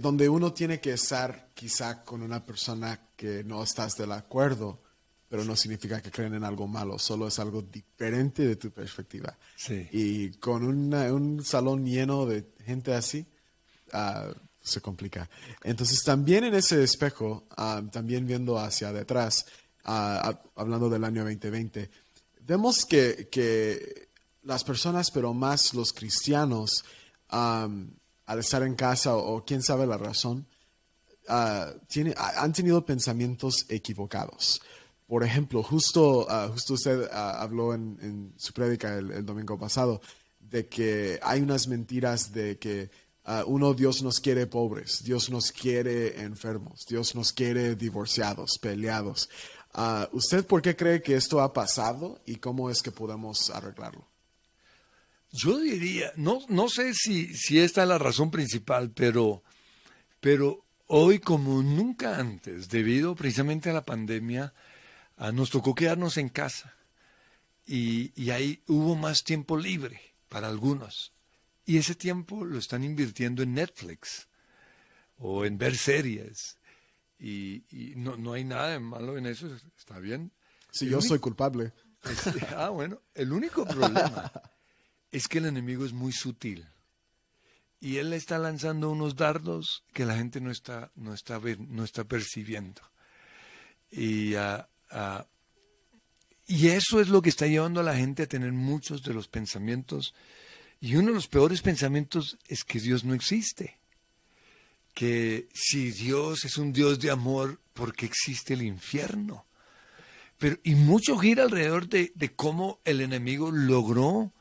donde uno tiene que estar quizá con una persona que no estás del acuerdo, pero no significa que creen en algo malo, solo es algo diferente de tu perspectiva. Y con un salón lleno de gente así, ah, se complica. Entonces también en ese espejo, ah, también viendo hacia detrás, ah, hablando del año 2020, vemos que, las personas, pero más los cristianos, al estar en casa o, quién sabe la razón, ah, ah, han tenido pensamientos equivocados. Por ejemplo, justo, ah, justo usted habló en, su prédica el, el, domingo pasado de que hay unas mentiras de que uno, Dios nos quiere pobres, Dios nos quiere enfermos, Dios nos quiere divorciados, peleados. ¿Usted por qué cree que esto ha pasado y cómo es que podemos arreglarlo? Yo diría, no, no sé si, esta es la razón principal, pero, pero hoy como nunca antes, debido precisamente a la pandemia, nos tocó quedarnos en casa y, ahí hubo más tiempo libre para algunos. Y ese tiempo lo están invirtiendo en Netflix o en ver series. Y, no, no, hay nada de malo en eso, está bien. Si yo soy culpable. ah, bueno, el único problema es que el enemigo es muy sutil. Y él está lanzando unos dardos que la gente no está, no está, no está percibiendo. Y, ah, ah, y eso es lo que está llevando a la gente a tener muchos de los pensamientos. Y uno de los peores pensamientos es que Dios no existe. Que si Dios es un Dios de amor, ¿por qué existe el infierno? Pero, y mucho gira alrededor de, de cómo el enemigo logró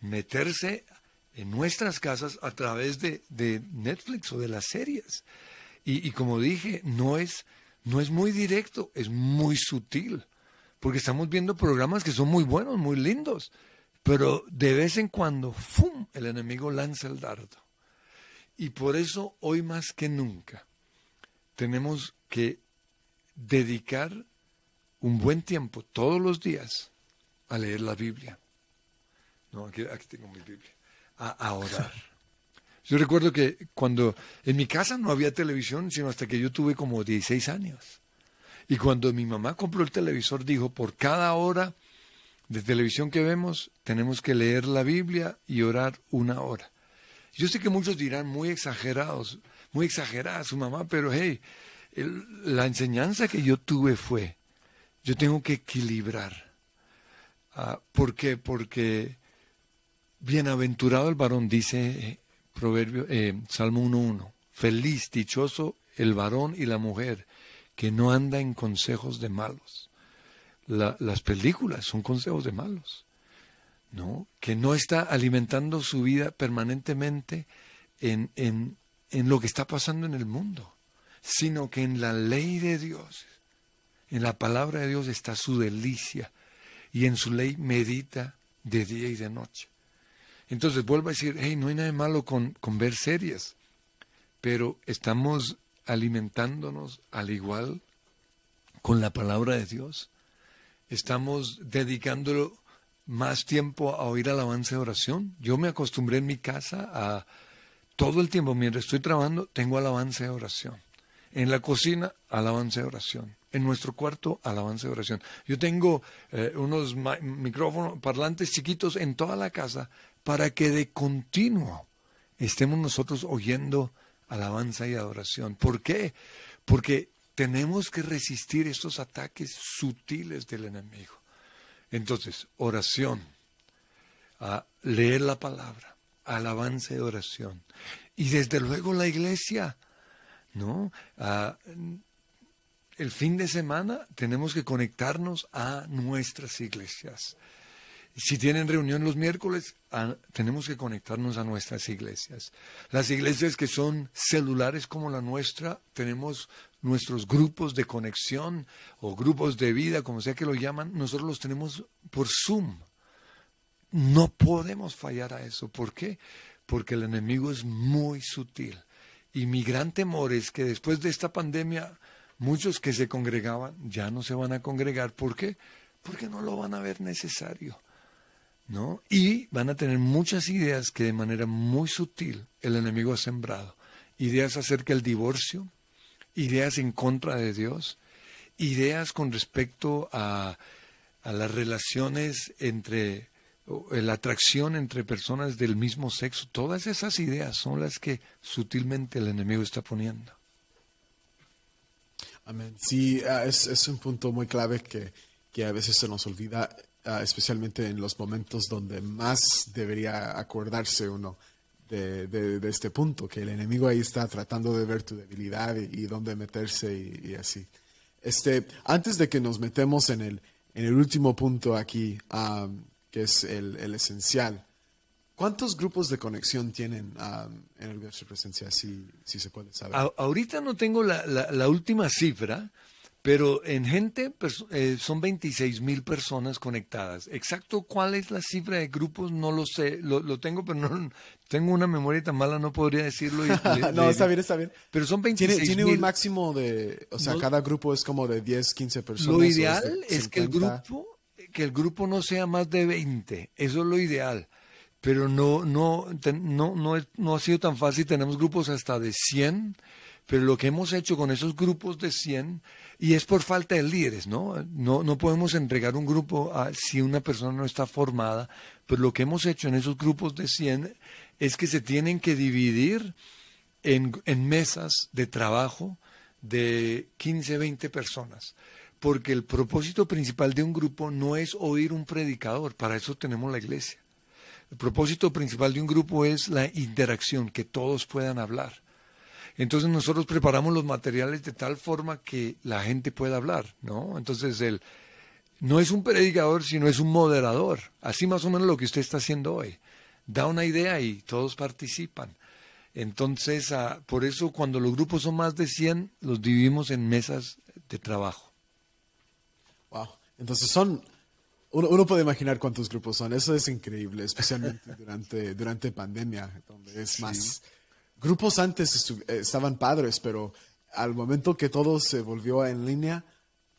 meterse en nuestras casas a través de, Netflix o de las series. Y, como dije, no es, no es muy directo, es muy sutil, porque estamos viendo programas que son muy buenos, muy lindos, pero de vez en cuando, ¡fum!, el enemigo lanza el dardo. Y por eso hoy más que nunca tenemos que dedicar un buen tiempo todos los días a leer la Biblia. No, aquí, tengo mi Biblia. A, orar. Yo recuerdo que cuando en mi casa no había televisión, sino hasta que yo tuve como 16 años. Y cuando mi mamá compró el televisor, dijo, por cada hora de televisión que vemos, tenemos que leer la Biblia y orar una hora. Yo sé que muchos dirán muy exagerados, muy exagerada su mamá, pero hey, la enseñanza que yo tuve fue, yo tengo que equilibrar. Ah, ¿Por qué? Porque Bienaventurado el varón, dice eh, Proverbio, eh, Salmo 1.1. Feliz, dichoso el varón y la mujer que no anda en consejos de malos. las películas son consejos de malos. ¿no? Que no está alimentando su vida permanentemente en lo que está pasando en el mundo, sino que en la ley de Dios, en la palabra de Dios está su delicia y en su ley medita de día y de noche. Entonces vuelvo a decir, hey, no hay nada malo con, ver series, pero estamos alimentándonos al igual con la palabra de Dios. Estamos dedicándolo más tiempo a oír alabanza de oración. Yo me acostumbré en mi casa a todo el tiempo, mientras estoy trabajando, tengo alabanza de oración. En la cocina, alabanza de oración. En nuestro cuarto, alabanza de oración. Yo tengo eh, unos micrófonos, parlantes chiquitos en toda la casa para que de continuo estemos nosotros oyendo alabanza y adoración. ¿Por qué? Porque tenemos que resistir estos ataques sutiles del enemigo. Entonces, oración, a leer la palabra, alabanza y oración. Y desde luego la iglesia, ¿no? el fin de semana tenemos que conectarnos a nuestras iglesias. Si tienen reunión los miércoles, ah, tenemos que conectarnos a nuestras iglesias. Las iglesias que son celulares como la nuestra, tenemos nuestros grupos de conexión o grupos de vida, como sea que lo llaman, nosotros los tenemos por Zoom. No podemos fallar a eso. ¿Por qué? Porque el enemigo es muy sutil. Y mi gran temor es que después de esta pandemia, muchos que se congregaban ya no se van a congregar. ¿Por qué? Porque no lo van a ver necesario. Y van a tener muchas ideas que de manera muy sutil el enemigo ha sembrado. Ideas acerca del divorcio, ideas en contra de Dios, ideas con respecto a, las relaciones entre eh, la atracción entre personas del mismo sexo, todas esas ideas son las que sutilmente el enemigo está poniendo. Amén. Sí, ah, es, un punto muy clave que, que, a veces se nos olvida. Ah, especialmente en los momentos donde más debería acordarse uno de, este punto, que el enemigo ahí está tratando de ver tu debilidad y, dónde meterse y, así. Este, antes de que nos metemos en el, en el último punto aquí, ah, que es el, esencial, ¿cuántos grupos de conexión tienen ah, en el Verso Presencia, si, si se puede saber? ahorita no tengo la última cifra, pero en gente pues, eh, son 26 mil personas conectadas. Exacto cuál es la cifra de grupos no lo sé. Lo, tengo, pero no tengo una memoria tan mala, no podría decirlo. no, está bien, está bien. Pero son 26 Tiene, tiene un máximo de, o sea, cada grupo es como de 10, 15 personas. Lo ideal es, que el grupo que el grupo no sea más de 20. Eso es lo ideal pero no, no, no, no, no ha sido tan fácil. Tenemos grupos hasta de 100 pero lo que hemos hecho con esos grupos de 100, y es por falta de líderes, ¿no? No, podemos entregar un grupo si una persona no está formada, pero lo que hemos hecho en esos grupos de 100 es que se tienen que dividir en, en mesas de trabajo de 15, 20 personas porque el propósito principal de un grupo no es oír un predicador, para eso tenemos la iglesia. El propósito principal de un grupo es la interacción, que todos puedan hablar. Entonces nosotros preparamos los materiales de tal forma que la gente pueda hablar, ¿no? Entonces él no es un predicador, sino es un moderador. Así más o menos lo que usted está haciendo hoy. Da una idea y todos participan. Entonces, ah, por eso cuando los grupos son más de 100, los dividimos en mesas de trabajo. Wow. Entonces son uno, puede imaginar cuántos grupos son. Eso es increíble, especialmente durante, durante pandemia, donde es más grupos antes eh, estaban padres, pero al momento que todo se volvió en línea,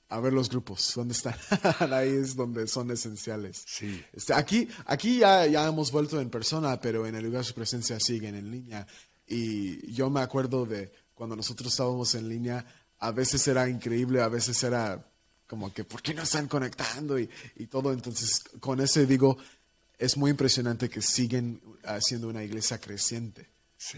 a ver los grupos, ¿dónde están? Ahí es donde son esenciales. Sí. Este, aquí, aquí ya, hemos vuelto en persona, pero en el lugar su presencia siguen en línea. Y yo me acuerdo de cuando nosotros estábamos en línea, a veces era increíble, a veces era como que, ¿por qué no están conectando? Y, y todo. Entonces, con ese digo, es muy impresionante que siguen haciendo una iglesia creciente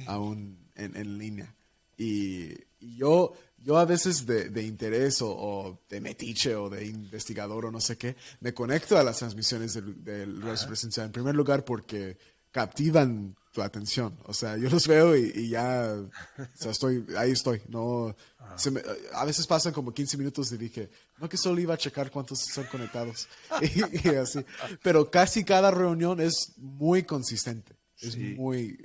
aún en, en línea. Y, yo, yo a veces de, de interés o, de metiche o de investigador o no sé qué, me conecto a las transmisiones del, del Presencial. En primer lugar porque captivan tu atención. O sea, yo los veo y, ya, o sea, estoy, ahí estoy. No, ah. a veces pasan como 15 minutos y dije, no que solo iba a checar cuántos son conectados. y, así. Pero casi cada reunión es muy consistente. Es muy,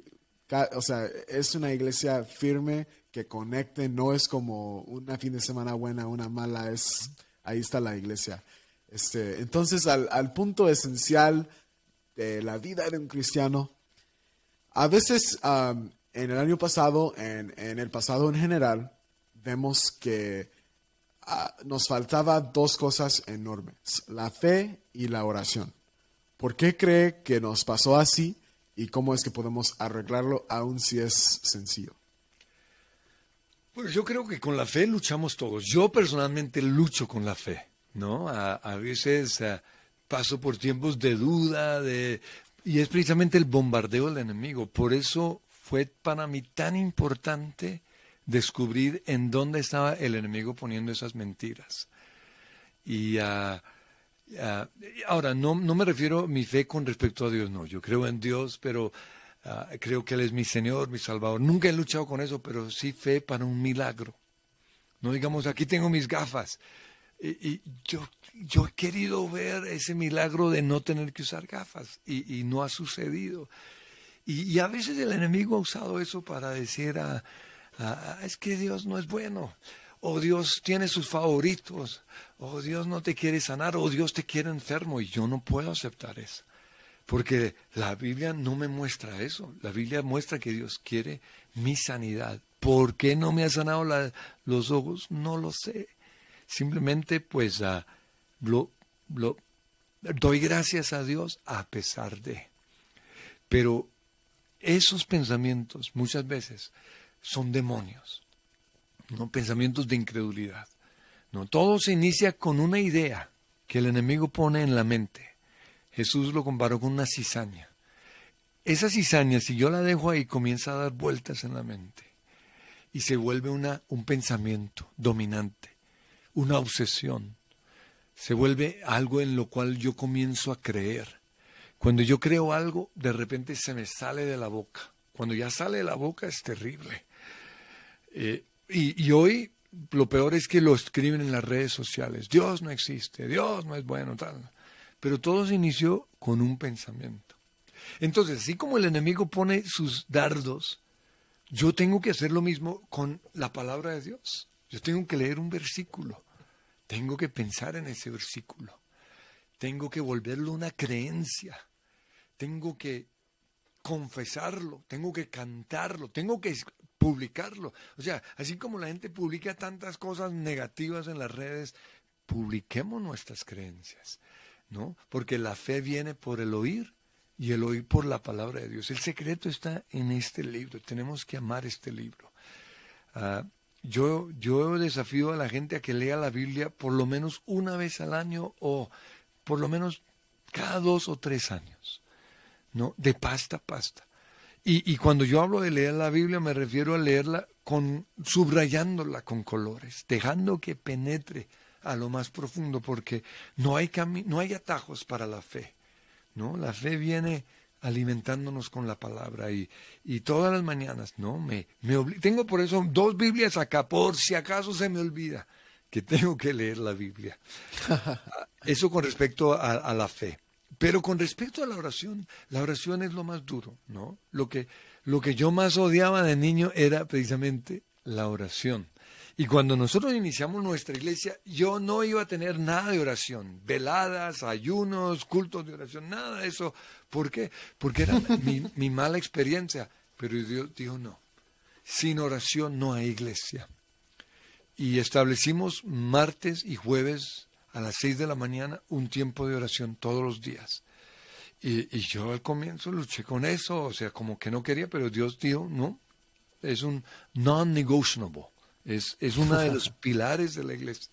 o sea, es una iglesia firme que conecte, no es como una fin de semana buena, una mala, es ahí está la iglesia. Este, entonces, al, punto esencial de la vida de un cristiano, a veces en el año pasado, en, en, el pasado en general, vemos que nos faltaba dos cosas enormes, la fe y la oración. ¿Por qué cree que nos pasó así? y cómo es que podemos arreglarlo, aun si es sencillo. Pues yo creo que con la fe luchamos todos. Yo personalmente lucho con la fe, ¿no? A, veces eh, paso por tiempos de duda, de... y es precisamente el bombardeo del enemigo. Por eso fue para mí tan importante descubrir en dónde estaba el enemigo poniendo esas mentiras. Y. a ah, Ah, ahora, no, no me refiero a mi fe con respecto a Dios, no. Yo creo en Dios, pero ah, creo que Él es mi Señor, mi Salvador. Nunca he luchado con eso, pero sí fe para un milagro. No digamos, aquí tengo mis gafas. Y, yo, yo he querido ver ese milagro de no tener que usar gafas y, no ha sucedido. Y, a veces el enemigo ha usado eso para decir, es que Dios no es bueno. Oh Dios tiene sus favoritos. Oh Dios no te quiere sanar. Oh Dios te quiere enfermo. Y yo no puedo aceptar eso. Porque la Biblia no me muestra eso. La Biblia muestra que Dios quiere mi sanidad. ¿Por qué no me ha sanado los ojos? No lo sé. Simplemente pues ah, doy gracias a Dios a pesar de. Pero esos pensamientos muchas veces son demonios ¿no? pensamientos de incredulidad. ¿no? Todo se inicia con una idea que el enemigo pone en la mente. Jesús lo comparó con una cizaña. Esa cizaña, si yo la dejo ahí, comienza a dar vueltas en la mente y se vuelve una, un pensamiento dominante, una obsesión. Se vuelve algo en lo cual yo comienzo a creer. Cuando yo creo algo, de repente se me sale de la boca. Cuando ya sale de la boca es terrible. Eh, y, hoy lo peor es que lo escriben en las redes sociales. Dios no existe, Dios no es bueno, tal. Pero todo se inició con un pensamiento. Entonces, así como el enemigo pone sus dardos, yo tengo que hacer lo mismo con la palabra de Dios. Yo tengo que leer un versículo. Tengo que pensar en ese versículo. Tengo que volverlo una creencia. Tengo que confesarlo, tengo que cantarlo, tengo que publicarlo. O sea, así como la gente publica tantas cosas negativas en las redes, publiquemos nuestras creencias, ¿no? Porque la fe viene por el oír y el oír por la palabra de Dios. El secreto está en este libro. Tenemos que amar este libro. Ah, yo, yo desafío a la gente a que lea la Biblia por lo menos una vez al año o por lo menos cada dos o tres años, ¿no? De pasta a pasta. Y, cuando yo hablo de leer la Biblia me refiero a leerla con, subrayándola con colores, dejando que penetre a lo más profundo, porque no hay, no hay atajos para la fe. ¿no? La fe viene alimentándonos con la palabra y, todas las mañanas, ¿no? Me, tengo por eso dos Biblias acá, por si acaso se me olvida que tengo que leer la Biblia. Ah, eso con respecto a la fe. Pero con respecto a la oración, la oración es lo más duro, ¿no? Lo que, lo que yo más odiaba de niño era precisamente la oración. Y cuando nosotros iniciamos nuestra iglesia, yo no iba a tener nada de oración, veladas, ayunos, cultos de oración, nada de eso. ¿Por qué? Porque era mi, mi mala experiencia. Pero Dios dijo, no, sin oración no hay iglesia. Y establecimos martes y jueves a las 6 de la mañana un tiempo de oración todos los días. Y, yo al comienzo luché con eso, o sea, como que no quería, pero Dios dijo, no, es un non-negotiable, es, es uno de los pilares de la iglesia.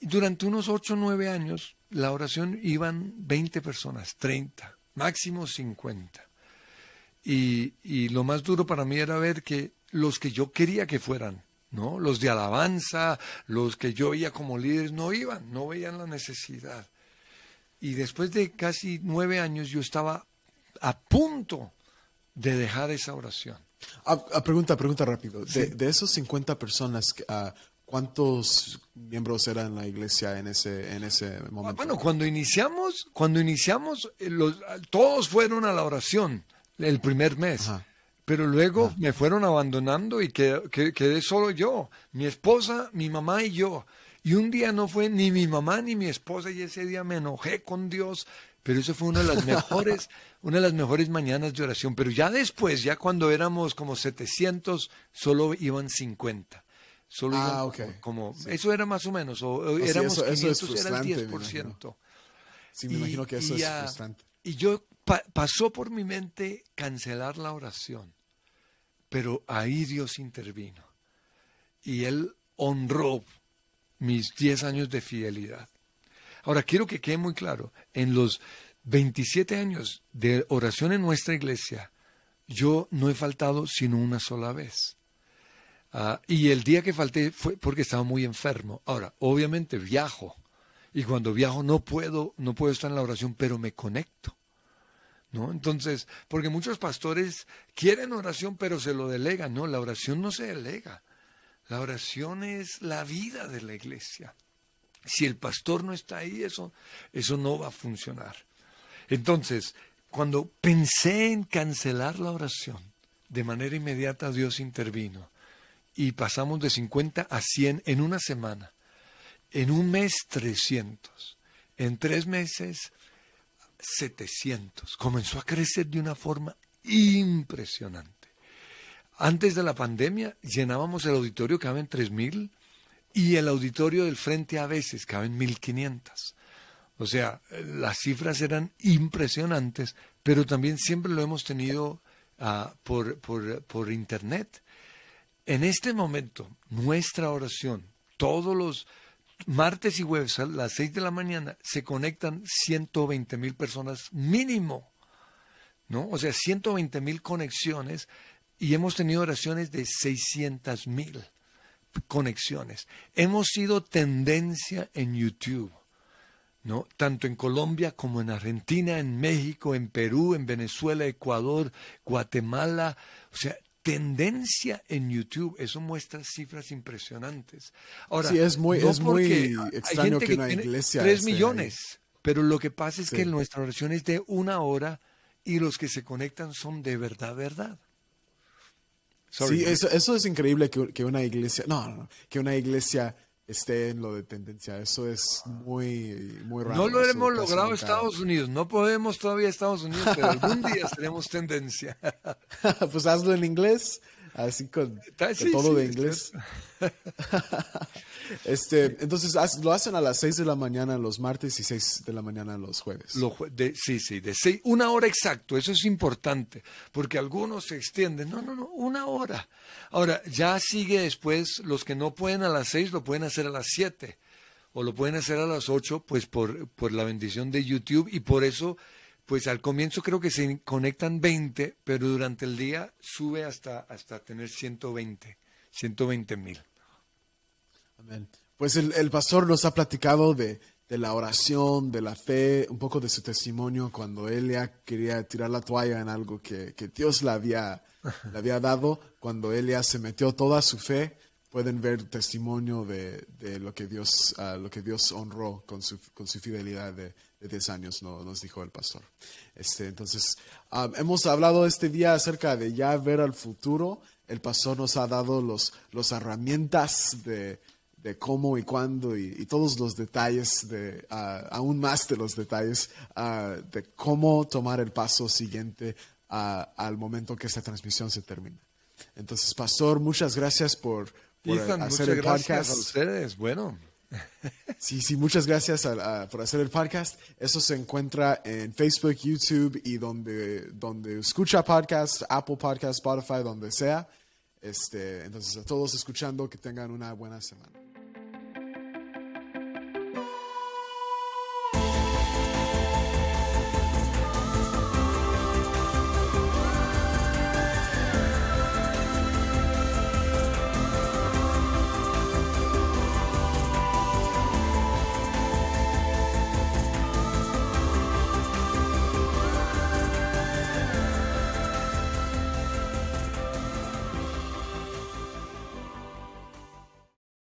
Y durante unos 8 o 9 años, la oración iban 20 personas, 30, máximo 50. Y, y lo más duro para mí era ver que los que yo quería que fueran, los de alabanza, los que yo veía como líderes, no iban, no veían la necesidad. Y después de casi nueve años yo estaba a punto de dejar esa oración. Ah, ah, pregunta, pregunta rápido. De, esos 50 personas, ah, ¿Cuántos miembros eran la iglesia en ese, en ese momento? Bueno, cuando iniciamos, cuando iniciamos, eh, todos fueron a la oración el primer mes. Pero luego ah. me fueron abandonando y quedé, solo yo, mi esposa, mi mamá y yo. Y un día no fue ni mi mamá ni mi esposa y ese día me enojé con Dios, pero eso fue una de las mejores, una de las mejores mañanas de oración. Pero ya después, ya cuando éramos como 700, solo iban 50. Solo iban ah, como, eso era más o menos, o, éramos 500, era el 10%. sí, me imagino que eso es frustrante. Y yo pasó por mi mente cancelar la oración, pero ahí Dios intervino y Él honró mis 10 años de fidelidad. Ahora, quiero que quede muy claro, en los 27 años de oración en nuestra iglesia, yo no he faltado sino una sola vez. Ah, y el día que falté fue porque estaba muy enfermo. Ahora, obviamente viajo y cuando viajo no puedo, no puedo estar en la oración, pero me conecto. Entonces, porque muchos pastores quieren oración, pero se lo delegan. No, la oración no se delega. La oración es la vida de la iglesia. Si el pastor no está ahí, eso, eso no va a funcionar. Entonces, cuando pensé en cancelar la oración, de manera inmediata Dios intervino y pasamos de 50 a 100 en una semana, en un mes 300, en tres meses 700. Comenzó a crecer de una forma impresionante. Antes de la pandemia llenábamos el auditorio, caben 3.000, y el auditorio del frente a veces caben 1.500. O sea, las cifras eran impresionantes, pero también siempre lo hemos tenido ah, por Internet. En este momento, nuestra oración, todos los martes y jueves a las 6 de la mañana se conectan 120 mil personas mínimo, ¿no? O sea, 120 mil conexiones y hemos tenido oraciones de 600 mil conexiones. Hemos sido tendencia en YouTube. ¿no? tanto en Colombia como en Argentina, en México, en Perú, en Venezuela, Ecuador, Guatemala, o sea, tendencia en YouTube. Eso muestra cifras impresionantes. Ahora, sí, es muy, es muy extraño que, una iglesia. 3 millones, pero lo que pasa es que nuestra oración es de una hora y los que se conectan son de verdad, verdad. sí, eso, eso, es increíble que, que, una iglesia, no, no, que una iglesia esté en lo de tendencia. Eso es muy, muy raro. No lo hemos logrado Estados Unidos. No podemos todavía Estados Unidos, pero algún día tenemos tendencia. pues hazlo en inglés así con, todo de inglés. este, entonces ah, lo hacen a las 6 de la mañana los martes y 6 de la mañana los jueves. de, sí, sí, de 6, una hora exacto, eso es importante, porque algunos se extienden, no, no, no, una hora. Ahora, ya sigue después, los que no pueden a las 6 lo pueden hacer a las 7 o lo pueden hacer a las 8, pues por, por la bendición de YouTube y por eso pues al comienzo creo que se conectan 20, pero durante el día sube hasta, hasta tener 120, 120 mil. Pues el, pastor nos ha platicado de, la oración, de la fe, un poco de su testimonio cuando él quería tirar la toalla en algo que, Dios le había, había dado, cuando él se metió toda su fe pueden ver testimonio de, de lo, que Dios, ah, lo que Dios honró con su, con su fidelidad de, de 10 años, no, nos dijo el pastor. Este, entonces, ah, hemos hablado este día acerca de ya ver al futuro. El pastor nos ha dado las los herramientas de, de cómo y cuándo y, todos los detalles, de, ah, aún más de los detalles, de cómo tomar el paso siguiente al momento que esta transmisión se termina. Entonces, pastor, muchas gracias por hacer el podcast. a ustedes, bueno. Sí, sí, muchas gracias por hacer el podcast. Eso se encuentra en Facebook, YouTube y donde, donde escucha podcast, Apple Podcast, Spotify, donde sea. Este, entonces, a todos escuchando, que tengan una buena semana.